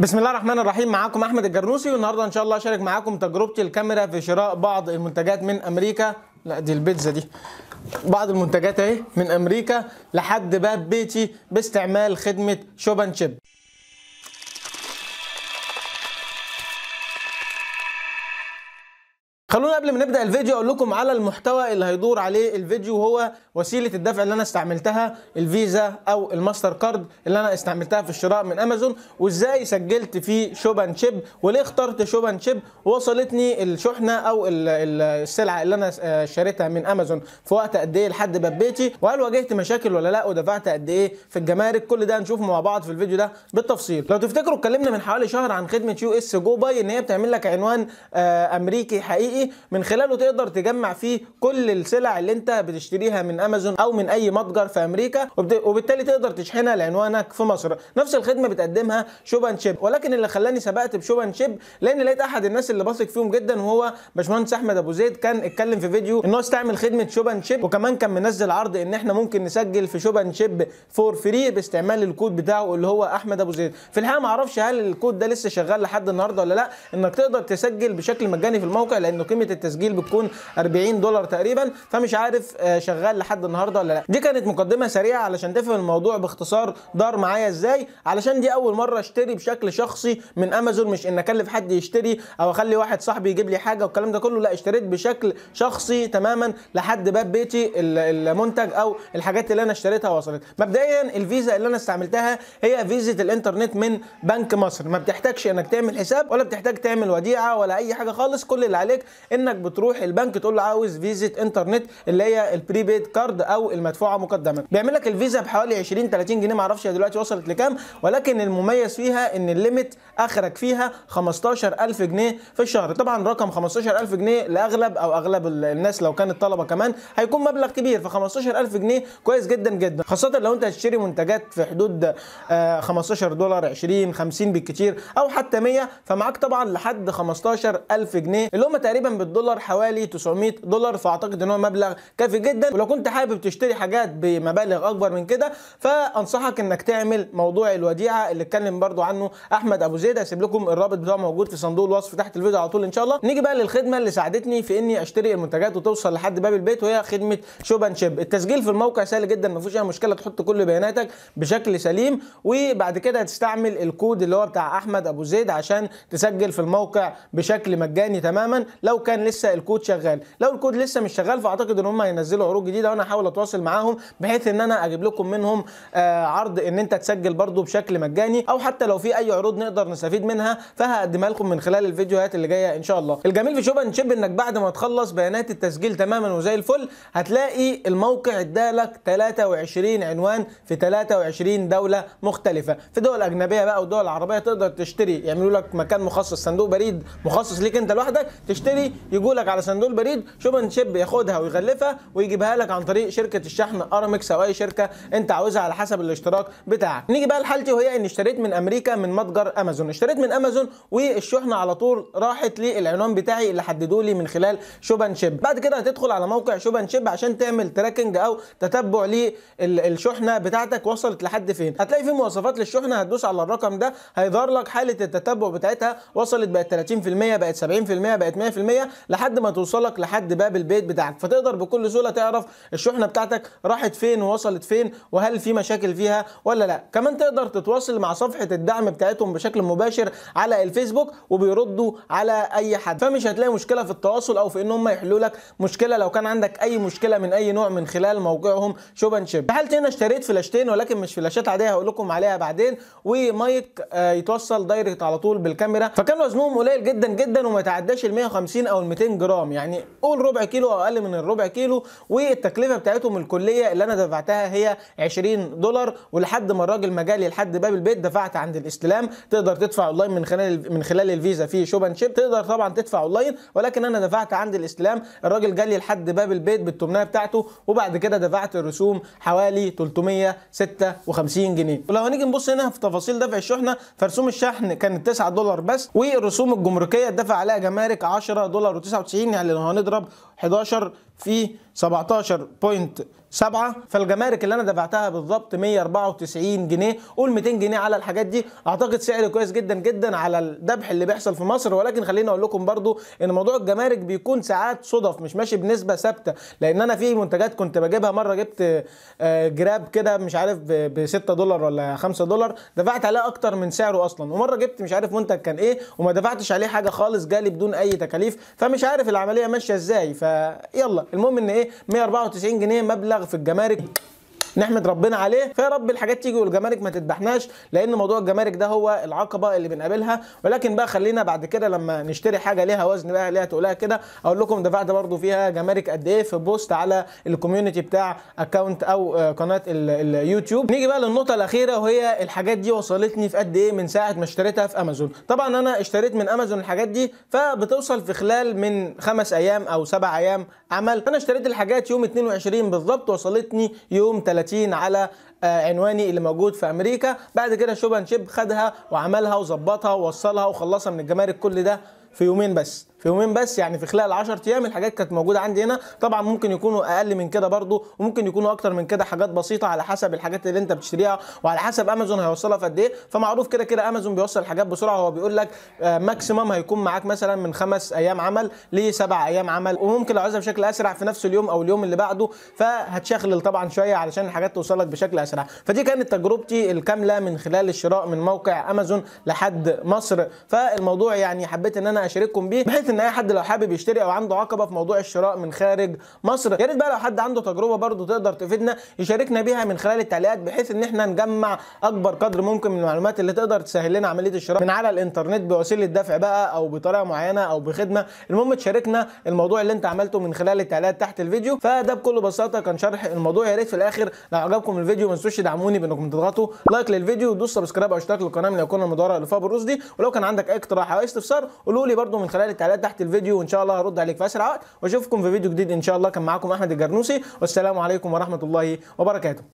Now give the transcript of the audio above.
بسم الله الرحمن الرحيم معاكم احمد الجرنوسي والنهارده ان شاء الله اشارك معاكم تجربتي الكاميرا في شراء بعض المنتجات من امريكا لا دي البيتزا دي بعض المنتجات اهي من امريكا لحد باب بيتي باستعمال خدمه شوبان شيب خلونا قبل ما نبدا الفيديو اقول لكم على المحتوى اللي هيدور عليه الفيديو وهو وسيله الدفع اللي انا استعملتها الفيزا او الماستر كارد اللي انا استعملتها في الشراء من امازون وازاي سجلت في شوبان شيب وليه اخترت شوبان شيب وصلتني الشحنه او السلعه اللي انا شريتها من امازون في وقت قد ايه لحد باب بيتي وهل واجهت مشاكل ولا لا ودفعت قد ايه في الجمارك كل ده هنشوفه مع بعض في الفيديو ده بالتفصيل لو تفتكروا اتكلمنا من حوالي شهر عن خدمه يو اس جو باي ان هي بتعمل لك عنوان آه، امريكي حقيقي فيه من خلاله تقدر تجمع فيه كل السلع اللي انت بتشتريها من امازون او من اي متجر في امريكا وبالتالي تقدر تشحنها لعنوانك في مصر نفس الخدمه بتقدمها شوبان شيب ولكن اللي خلاني سبقت بشوبان شيب لان لقيت احد الناس اللي بثق فيهم جدا وهو باشمهندس احمد ابو زيد كان اتكلم في فيديو ان هو استعمل خدمه شوبان شيب وكمان كان منزل عرض ان احنا ممكن نسجل في شوبان شيب فور فري باستعمال الكود بتاعه اللي هو احمد ابو زيد في الحقيقه ما اعرفش هل الكود ده لسه شغال لحد النهارده ولا لا انك تقدر تسجل بشكل مجاني في الموقع لان قيمه التسجيل بتكون 40 دولار تقريبا فمش عارف آه، شغال لحد النهارده ولا لا دي كانت مقدمه سريعه علشان تفهم الموضوع باختصار دار معايا ازاي علشان دي اول مره اشتري بشكل شخصي من امازون مش ان اكلف حد يشتري او اخلي واحد صاحبي يجيب لي حاجه والكلام ده كله لا اشتريت بشكل شخصي تماما لحد باب بيتي المنتج او الحاجات اللي انا اشتريتها وصلت مبدئيا الفيزا اللي انا استعملتها هي فيزا الانترنت من بنك مصر ما بتحتاجش انك تعمل حساب ولا بتحتاج تعمل وديعه ولا اي حاجه خالص كل اللي عليك انك بتروح البنك تقول له عاوز فيزا انترنت اللي هي البريبيد كارد او المدفوعه مقدما بيعمل لك الفيزا بحوالي 20 30 جنيه معرفش دلوقتي وصلت لكام ولكن المميز فيها ان الليميت اخرك فيها 15000 جنيه في الشهر طبعا رقم 15000 جنيه لاغلب او اغلب الناس لو كانت طلبه كمان هيكون مبلغ كبير ف 15000 جنيه كويس جدا جدا خاصه لو انت هتشتري منتجات في حدود 15 آه، دولار 20 50 بالكتير او حتى 100 فمعاك طبعا لحد 15000 جنيه اللي هم تقريبا تقريبا بالدولار حوالي 900 دولار فاعتقد ان هو مبلغ كافي جدا ولو كنت حابب تشتري حاجات بمبالغ اكبر من كده فانصحك انك تعمل موضوع الوديعه اللي اتكلم برضو عنه احمد ابو زيد هسيب لكم الرابط بتاعه موجود في صندوق الوصف تحت الفيديو على طول ان شاء الله نيجي بقى للخدمه اللي ساعدتني في اني اشتري المنتجات وتوصل لحد باب البيت وهي خدمه شوبان شيب التسجيل في الموقع سهل جدا ما فيهوش اي مشكله تحط كل بياناتك بشكل سليم وبعد كده هتستعمل الكود اللي هو بتاع احمد ابو زيد عشان تسجل في الموقع بشكل مجاني تماما لو لو كان لسه الكود شغال لو الكود لسه مش شغال فاعتقد ان هم هينزلوا عروض جديده وانا هحاول اتواصل معاهم بحيث ان انا اجيب لكم منهم آه، عرض ان انت تسجل برده بشكل مجاني او حتى لو في اي عروض نقدر نستفيد منها فهقدمها لكم من خلال الفيديوهات اللي جايه ان شاء الله الجميل في شوبن شيب انك بعد ما تخلص بيانات التسجيل تماما وزي الفل هتلاقي الموقع ادالك 23 عنوان في 23 دوله مختلفه في دول اجنبيه بقى ودول عربيه تقدر تشتري يعملوا لك مكان مخصص صندوق بريد مخصص ليك انت لوحدك تشتري دي لك على صندوق البريد شوبن شيب ياخدها ويغلفها ويجيبها لك عن طريق شركه الشحن ارامكس او اي شركه انت عاوزها على حسب الاشتراك بتاعك نيجي بقى لحالتي وهي اني اشتريت من امريكا من متجر امازون اشتريت من امازون والشحنه على طول راحت للعنوان بتاعي اللي حددوه لي من خلال شوبن شيب بعد كده هتدخل على موقع شوبن شيب عشان تعمل تراكنج او تتبع للشحنه بتاعتك وصلت لحد فين هتلاقي في مواصفات للشحنه هتدوس على الرقم ده هيظهر لك حاله التتبع بتاعتها وصلت بقت 30% بقت 70% بقت 100% 100 لحد ما توصلك لحد باب البيت بتاعك فتقدر بكل سهوله تعرف الشحنه بتاعتك راحت فين ووصلت فين وهل في مشاكل فيها ولا لا كمان تقدر تتواصل مع صفحه الدعم بتاعتهم بشكل مباشر على الفيسبوك وبيردوا على اي حد فمش هتلاقي مشكله في التواصل او في ان هم يحلوا لك مشكله لو كان عندك اي مشكله من اي نوع من خلال موقعهم شوبن شيب حالتي هنا اشتريت فلاشتين ولكن مش فلاشات عاديه هقول لكم عليها بعدين ومايك آه، يتوصل دايركت على طول بالكاميرا فكان وزنهم قليل جدا جدا وما يتعداش ال 150 150 او ال 200 جرام يعني قول ربع كيلو او اقل من الربع كيلو والتكلفه بتاعتهم الكليه اللي انا دفعتها هي 20 دولار ولحد ما الراجل ما جالي لحد باب البيت دفعت عند الاستلام تقدر تدفع اونلاين من خلال من خلال الفيزا في شوبان شيب تقدر طبعا تدفع اونلاين ولكن انا دفعت عند الاستلام الراجل جالي لحد باب البيت بالتمنيه بتاعته وبعد كده دفعت الرسوم حوالي 356 جنيه ولو هنيجي نبص هنا في تفاصيل دفع الشحنه فرسوم الشحن كانت 9 دولار بس والرسوم الجمركيه اتدفع عليها جمارك 10 دولار و99 يعني لو هنضرب 11 في 17.7 فالجمارك اللي انا دفعتها بالظبط 194 جنيه قول 200 جنيه على الحاجات دي اعتقد سعر كويس جدا جدا على الدبح اللي بيحصل في مصر ولكن خليني اقول لكم برضو ان موضوع الجمارك بيكون ساعات صدف مش ماشي بنسبه ثابته لان انا في منتجات كنت بجيبها مره جبت آه، جراب كده مش عارف ب 6 دولار ولا 5 دولار دفعت عليه اكتر من سعره اصلا ومره جبت مش عارف منتج كان ايه وما دفعتش عليه حاجه خالص جالي بدون اي تكاليف فمش عارف العمليه ماشيه ازاي فيلا المهم ان ايه 194 جنيه مبلغ في الجمارك نحمد ربنا عليه فيا رب الحاجات تيجي والجمارك ما تذبحناش لان موضوع الجمارك ده هو العقبه اللي بنقابلها ولكن بقى خلينا بعد كده لما نشتري حاجه ليها وزن بقى ليها تقولها كده اقول لكم دفعت برده فيها جمارك قد ايه في بوست على الكوميونتي بتاع اكونت او قناه اليوتيوب نيجي بقى للنقطه الاخيره وهي الحاجات دي وصلتني في قد ايه من ساعه ما اشتريتها في امازون طبعا انا اشتريت من امازون الحاجات دي فبتوصل في خلال من خمس ايام او سبع ايام عمل انا اشتريت الحاجات يوم 22 بالظبط وصلتني يوم 30 30 على آه، عنواني اللي موجود في امريكا بعد كده شوبان شيب خدها وعملها وظبطها ووصلها وخلصها من الجمارك كل ده في يومين بس في يومين بس يعني في خلال 10 ايام الحاجات كانت موجوده عندي هنا طبعا ممكن يكونوا اقل من كده برده وممكن يكونوا اكتر من كده حاجات بسيطه على حسب الحاجات اللي انت بتشتريها وعلى حسب امازون هيوصلها في قد ايه فمعروف كده كده امازون بيوصل الحاجات بسرعه هو بيقول لك ماكسيمم آه، هيكون معاك مثلا من خمس ايام عمل لسبع ايام عمل وممكن لو عايزها بشكل اسرع في نفس اليوم او اليوم اللي بعده فهتشغل طبعا شويه علشان الحاجات توصل لك بشكل اسرع فدي كانت تجربتي الكامله من خلال الشراء من موقع امازون لحد مصر فالموضوع يعني حبيت ان انا اشارككم بيه بحيث ان اي حد لو حابب يشتري او عنده عقبه في موضوع الشراء من خارج مصر يا ريت بقى لو حد عنده تجربه برضه تقدر تفيدنا يشاركنا بيها من خلال التعليقات بحيث ان احنا نجمع اكبر قدر ممكن من المعلومات اللي تقدر تسهل لنا عمليه الشراء من على الانترنت بوسيله دفع بقى او بطريقه معينه او بخدمه المهم تشاركنا الموضوع اللي انت عملته من خلال التعليقات تحت الفيديو فده بكل بساطه كان شرح الموضوع يا ريت في الاخر لو عجبكم الفيديو ما تنسوش تدعموني بانكم تضغطوا لايك للفيديو ودوس سبسكرايب او اشتراك للقناه من يكون ولو كان عندك اي اقتراح او استفسار قولوا لي برده من خلال التعليقات تحت الفيديو وان شاء الله هرد عليك في اسرع وقت واشوفكم في فيديو جديد ان شاء الله كان معاكم احمد الجرنوسي والسلام عليكم ورحمه الله وبركاته